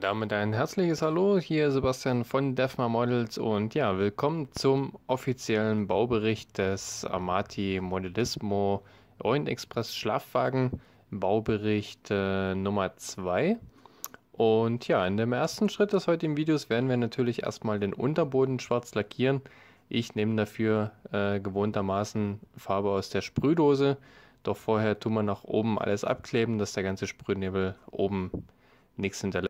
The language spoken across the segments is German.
damit ein herzliches Hallo, hier Sebastian von DEFMA Models und ja, willkommen zum offiziellen Baubericht des Amati Modellismo Orient Express Schlafwagen, Baubericht äh, Nummer 2. Und ja, in dem ersten Schritt des heutigen Videos werden wir natürlich erstmal den Unterboden schwarz lackieren. Ich nehme dafür äh, gewohntermaßen Farbe aus der Sprühdose, doch vorher tun wir nach oben alles abkleben, dass der ganze Sprühnebel oben nichts hinterlässt.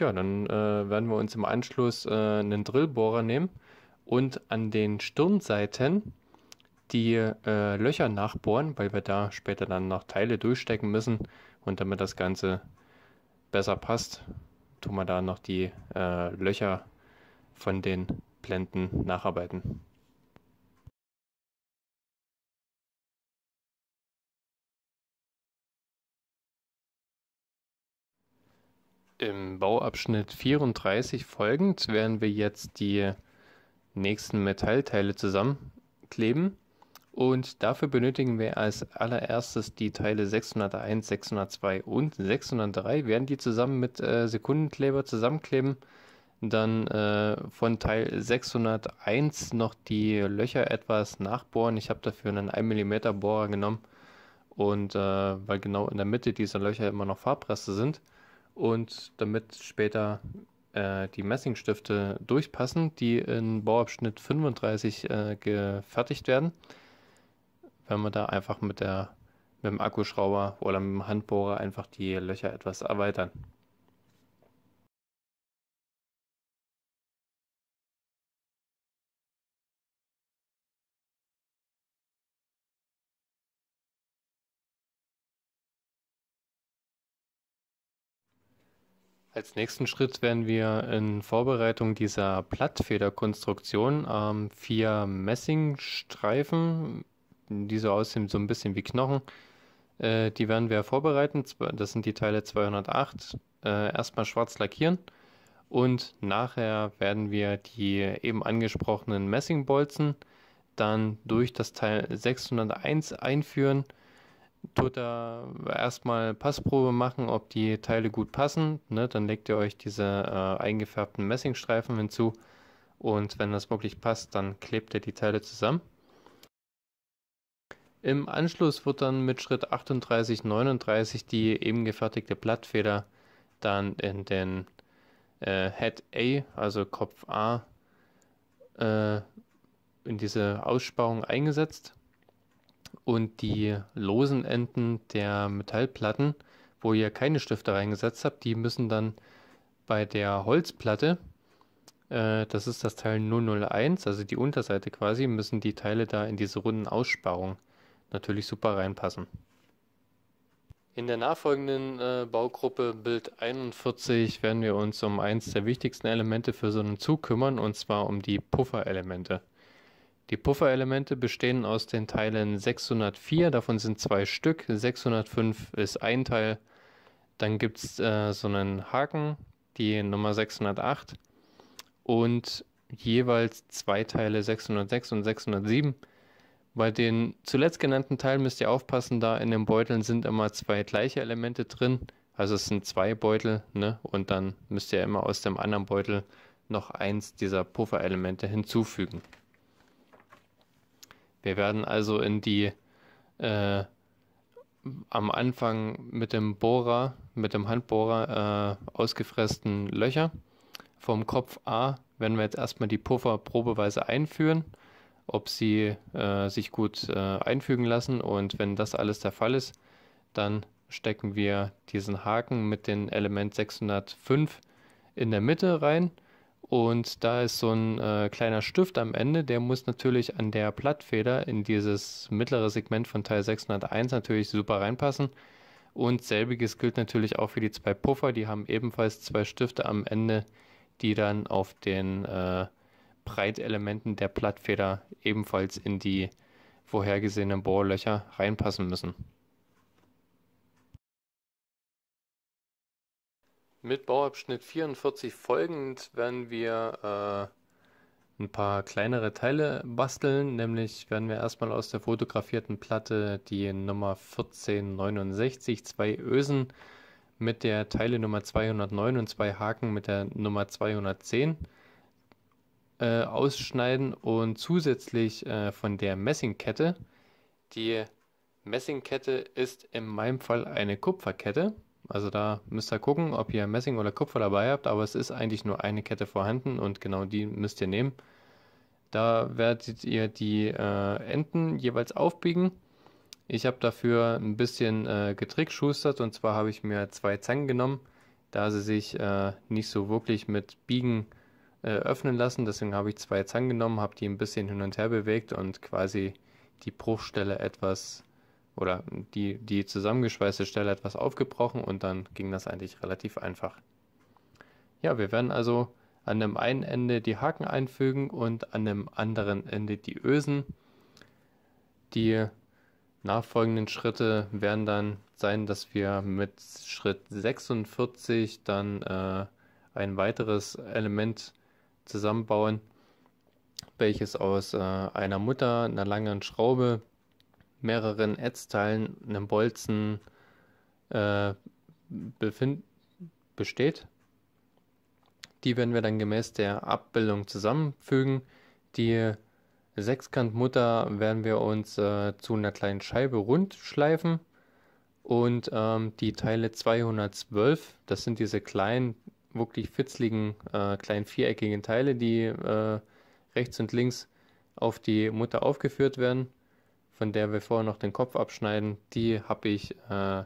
Und ja, dann äh, werden wir uns im Anschluss äh, einen Drillbohrer nehmen und an den Stirnseiten die äh, Löcher nachbohren, weil wir da später dann noch Teile durchstecken müssen. Und damit das Ganze besser passt, tun wir da noch die äh, Löcher von den Blenden nacharbeiten. Im Bauabschnitt 34 folgend werden wir jetzt die nächsten Metallteile zusammenkleben. Und dafür benötigen wir als allererstes die Teile 601, 602 und 603. Wir werden die zusammen mit äh, Sekundenkleber zusammenkleben. Dann äh, von Teil 601 noch die Löcher etwas nachbohren. Ich habe dafür einen 1 mm Bohrer genommen. Und äh, weil genau in der Mitte dieser Löcher immer noch Farbreste sind, und damit später äh, die Messingstifte durchpassen, die in Bauabschnitt 35 äh, gefertigt werden, werden wir da einfach mit, der, mit dem Akkuschrauber oder mit dem Handbohrer einfach die Löcher etwas erweitern. Als nächsten Schritt werden wir in Vorbereitung dieser Plattfederkonstruktion ähm, vier Messingstreifen, die so aussehen so ein bisschen wie Knochen, äh, die werden wir vorbereiten. Das sind die Teile 208. Äh, erstmal schwarz lackieren und nachher werden wir die eben angesprochenen Messingbolzen dann durch das Teil 601 einführen tut da erstmal Passprobe machen, ob die Teile gut passen. Ne? Dann legt ihr euch diese äh, eingefärbten Messingstreifen hinzu und wenn das wirklich passt, dann klebt ihr die Teile zusammen. Im Anschluss wird dann mit Schritt 38, 39 die eben gefertigte Blattfeder dann in den äh, Head A, also Kopf A, äh, in diese Aussparung eingesetzt und die losen Enden der Metallplatten, wo ihr keine Stifte reingesetzt habt, die müssen dann bei der Holzplatte, äh, das ist das Teil 001, also die Unterseite quasi, müssen die Teile da in diese runden Aussparungen natürlich super reinpassen. In der nachfolgenden äh, Baugruppe Bild 41 werden wir uns um eins der wichtigsten Elemente für so einen Zug kümmern, und zwar um die Pufferelemente. Die Pufferelemente bestehen aus den Teilen 604, davon sind zwei Stück, 605 ist ein Teil, dann gibt es äh, so einen Haken, die Nummer 608 und jeweils zwei Teile 606 und 607. Bei den zuletzt genannten Teilen müsst ihr aufpassen, da in den Beuteln sind immer zwei gleiche Elemente drin. Also es sind zwei Beutel, ne? Und dann müsst ihr immer aus dem anderen Beutel noch eins dieser Pufferelemente hinzufügen. Wir werden also in die äh, am Anfang mit dem Bohrer, mit dem Handbohrer äh, ausgefressten Löcher vom Kopf A, werden wir jetzt erstmal die Puffer probeweise einführen, ob sie äh, sich gut äh, einfügen lassen. Und wenn das alles der Fall ist, dann stecken wir diesen Haken mit dem Element 605 in der Mitte rein und da ist so ein äh, kleiner Stift am Ende, der muss natürlich an der Plattfeder in dieses mittlere Segment von Teil 601 natürlich super reinpassen. Und selbiges gilt natürlich auch für die zwei Puffer, die haben ebenfalls zwei Stifte am Ende, die dann auf den äh, Breitelementen der Plattfeder ebenfalls in die vorhergesehenen Bohrlöcher reinpassen müssen. Mit Bauabschnitt 44 folgend werden wir äh, ein paar kleinere Teile basteln. Nämlich werden wir erstmal aus der fotografierten Platte die Nummer 1469, zwei Ösen mit der Teile Nummer 209 und zwei Haken mit der Nummer 210 äh, ausschneiden und zusätzlich äh, von der Messingkette. Die Messingkette ist in meinem Fall eine Kupferkette also da müsst ihr gucken, ob ihr Messing oder Kupfer dabei habt, aber es ist eigentlich nur eine Kette vorhanden und genau die müsst ihr nehmen. Da werdet ihr die äh, Enden jeweils aufbiegen. Ich habe dafür ein bisschen äh, getrickschustert und zwar habe ich mir zwei Zangen genommen, da sie sich äh, nicht so wirklich mit Biegen äh, öffnen lassen. Deswegen habe ich zwei Zangen genommen, habe die ein bisschen hin und her bewegt und quasi die Bruchstelle etwas oder die, die zusammengeschweißte Stelle etwas aufgebrochen und dann ging das eigentlich relativ einfach. Ja, wir werden also an dem einen Ende die Haken einfügen und an dem anderen Ende die Ösen. Die nachfolgenden Schritte werden dann sein, dass wir mit Schritt 46 dann äh, ein weiteres Element zusammenbauen, welches aus äh, einer Mutter, einer langen Schraube, mehreren Ätzteilen, einem Bolzen äh, besteht. Die werden wir dann gemäß der Abbildung zusammenfügen. Die Sechskantmutter werden wir uns äh, zu einer kleinen Scheibe rund schleifen und ähm, die Teile 212, das sind diese kleinen, wirklich fitzligen, äh, kleinen viereckigen Teile, die äh, rechts und links auf die Mutter aufgeführt werden von der wir vorher noch den Kopf abschneiden, die habe ich äh,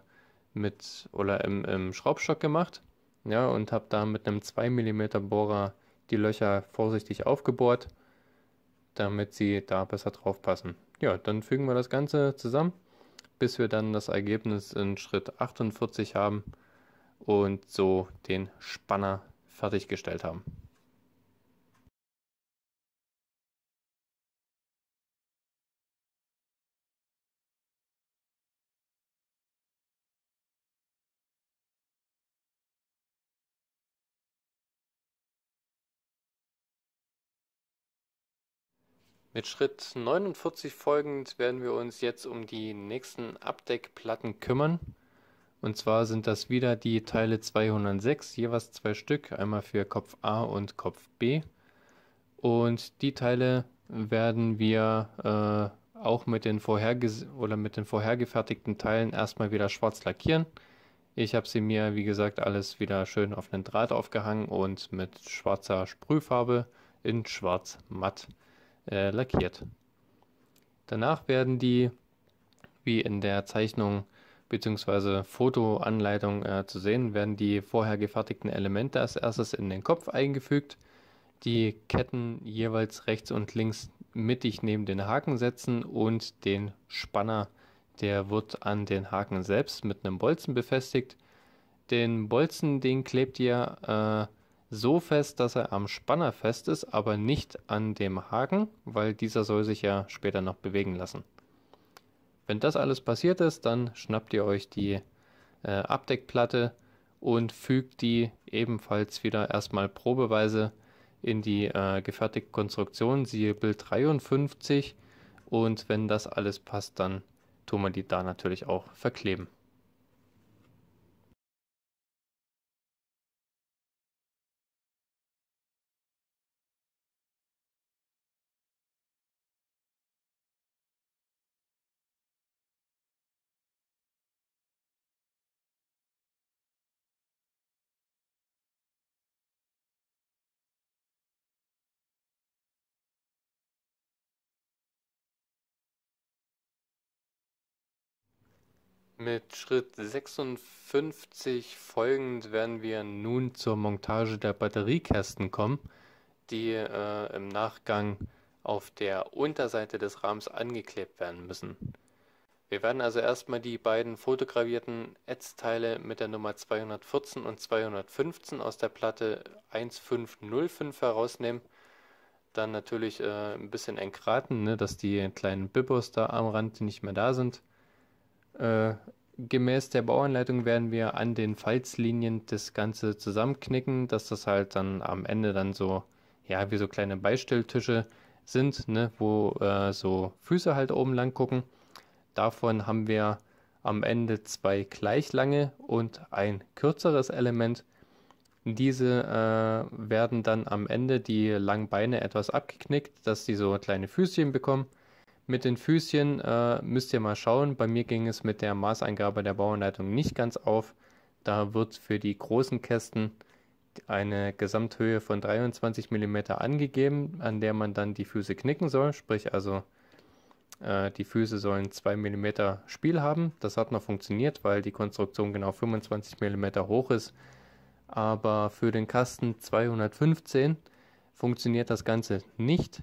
mit oder im, im, Schraubstock gemacht. Ja, und habe da mit einem 2 mm Bohrer die Löcher vorsichtig aufgebohrt, damit sie da besser drauf passen. Ja, dann fügen wir das Ganze zusammen, bis wir dann das Ergebnis in Schritt 48 haben und so den Spanner fertiggestellt haben. Mit Schritt 49 folgend werden wir uns jetzt um die nächsten Abdeckplatten kümmern. Und zwar sind das wieder die Teile 206, jeweils zwei Stück, einmal für Kopf A und Kopf B. Und die Teile werden wir äh, auch mit den, oder mit den vorhergefertigten Teilen erstmal wieder schwarz lackieren. Ich habe sie mir, wie gesagt, alles wieder schön auf einen Draht aufgehangen und mit schwarzer Sprühfarbe in schwarz matt äh, lackiert. Danach werden die, wie in der Zeichnung bzw. Fotoanleitung äh, zu sehen, werden die vorher gefertigten Elemente als erstes in den Kopf eingefügt. Die Ketten jeweils rechts und links mittig neben den Haken setzen und den Spanner, der wird an den Haken selbst mit einem Bolzen befestigt. Den Bolzen, den klebt ihr äh, so fest, dass er am Spanner fest ist, aber nicht an dem Haken, weil dieser soll sich ja später noch bewegen lassen. Wenn das alles passiert ist, dann schnappt ihr euch die äh, Abdeckplatte und fügt die ebenfalls wieder erstmal probeweise in die äh, gefertigte Konstruktion, siehe Bild 53. Und wenn das alles passt, dann tun wir die da natürlich auch verkleben. Mit Schritt 56 folgend werden wir nun zur Montage der Batteriekästen kommen, die äh, im Nachgang auf der Unterseite des Rahmens angeklebt werden müssen. Wir werden also erstmal die beiden fotogravierten Ätzteile mit der Nummer 214 und 215 aus der Platte 1505 herausnehmen. Dann natürlich äh, ein bisschen entgraten, ne, dass die kleinen Bibbos da am Rand nicht mehr da sind äh, gemäß der Bauanleitung werden wir an den Falzlinien das Ganze zusammenknicken, dass das halt dann am Ende dann so, ja, wie so kleine Beistelltische sind, ne, wo äh, so Füße halt oben lang gucken. Davon haben wir am Ende zwei gleich lange und ein kürzeres Element. Diese äh, werden dann am Ende die langen Beine etwas abgeknickt, dass sie so kleine Füßchen bekommen mit den Füßchen äh, müsst ihr mal schauen. Bei mir ging es mit der Maßeingabe der Bauanleitung nicht ganz auf. Da wird für die großen Kästen eine Gesamthöhe von 23 mm angegeben, an der man dann die Füße knicken soll. Sprich also, äh, die Füße sollen 2 mm Spiel haben. Das hat noch funktioniert, weil die Konstruktion genau 25 mm hoch ist. Aber für den Kasten 215 funktioniert das Ganze nicht.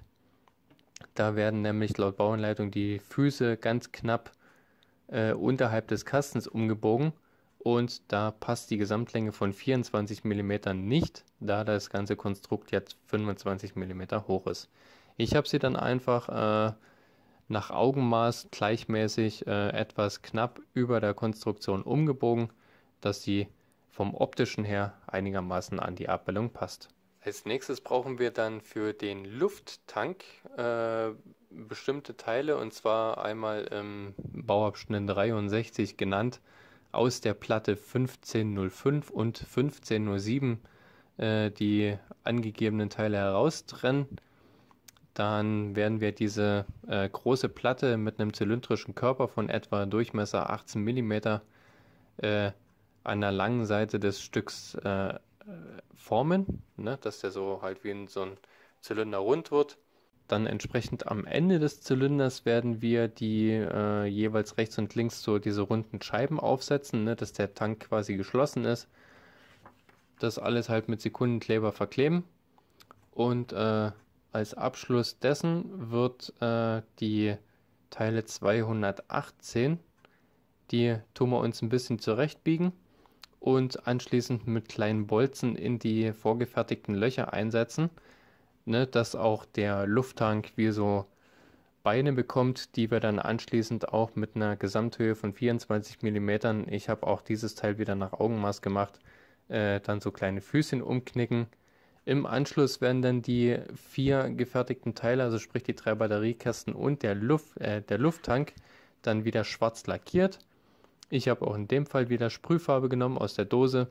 Da werden nämlich laut Bauanleitung die Füße ganz knapp äh, unterhalb des Kastens umgebogen und da passt die Gesamtlänge von 24 mm nicht, da das ganze Konstrukt jetzt 25 mm hoch ist. Ich habe sie dann einfach äh, nach Augenmaß gleichmäßig äh, etwas knapp über der Konstruktion umgebogen, dass sie vom optischen her einigermaßen an die Abbildung passt. Als nächstes brauchen wir dann für den Lufttank äh, bestimmte Teile und zwar einmal im ähm, Bauabschnitt 63 genannt aus der Platte 1505 und 1507 äh, die angegebenen Teile heraustrennen. Dann werden wir diese äh, große Platte mit einem zylindrischen Körper von etwa Durchmesser 18 mm äh, an der langen Seite des Stücks äh, formen, ne? dass der so halt wie in so ein Zylinder rund wird. Dann entsprechend am Ende des Zylinders werden wir die äh, jeweils rechts und links so diese runden Scheiben aufsetzen, ne? dass der Tank quasi geschlossen ist. Das alles halt mit Sekundenkleber verkleben. Und äh, als Abschluss dessen wird äh, die Teile 218, die tun wir uns ein bisschen zurechtbiegen und anschließend mit kleinen Bolzen in die vorgefertigten Löcher einsetzen, ne, dass auch der Lufttank wie so Beine bekommt, die wir dann anschließend auch mit einer Gesamthöhe von 24 mm, ich habe auch dieses Teil wieder nach Augenmaß gemacht, äh, dann so kleine Füßchen umknicken. Im Anschluss werden dann die vier gefertigten Teile, also sprich die drei Batteriekästen und der, Luft, äh, der Lufttank, dann wieder schwarz lackiert ich habe auch in dem Fall wieder Sprühfarbe genommen aus der Dose.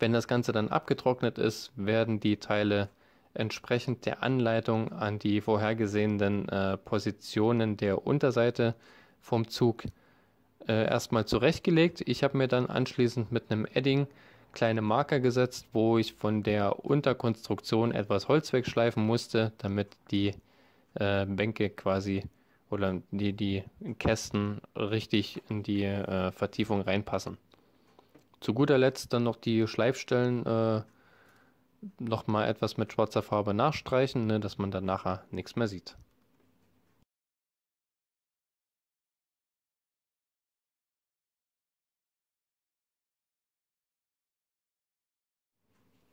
Wenn das Ganze dann abgetrocknet ist, werden die Teile entsprechend der Anleitung an die vorhergesehenen äh, Positionen der Unterseite vom Zug äh, erstmal zurechtgelegt. Ich habe mir dann anschließend mit einem Edding kleine Marker gesetzt, wo ich von der Unterkonstruktion etwas Holz wegschleifen musste, damit die äh, Bänke quasi oder die, die Kästen richtig in die äh, Vertiefung reinpassen. Zu guter Letzt dann noch die Schleifstellen äh, nochmal etwas mit schwarzer Farbe nachstreichen, ne, dass man dann nachher nichts mehr sieht.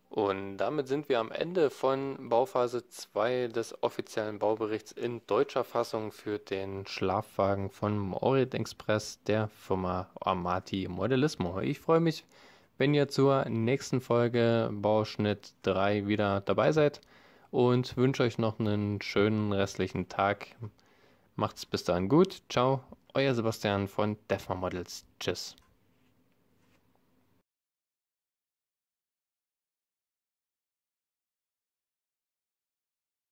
Und damit sind wir am Ende von Bauphase 2 des offiziellen Bauberichts in deutscher Fassung für den Schlafwagen von Orient Express der Firma Amati Modellismo. Ich freue mich wenn ihr zur nächsten Folge Bauschnitt 3 wieder dabei seid und wünsche euch noch einen schönen restlichen Tag. Macht's bis dahin gut. Ciao, euer Sebastian von Defma Models. Tschüss.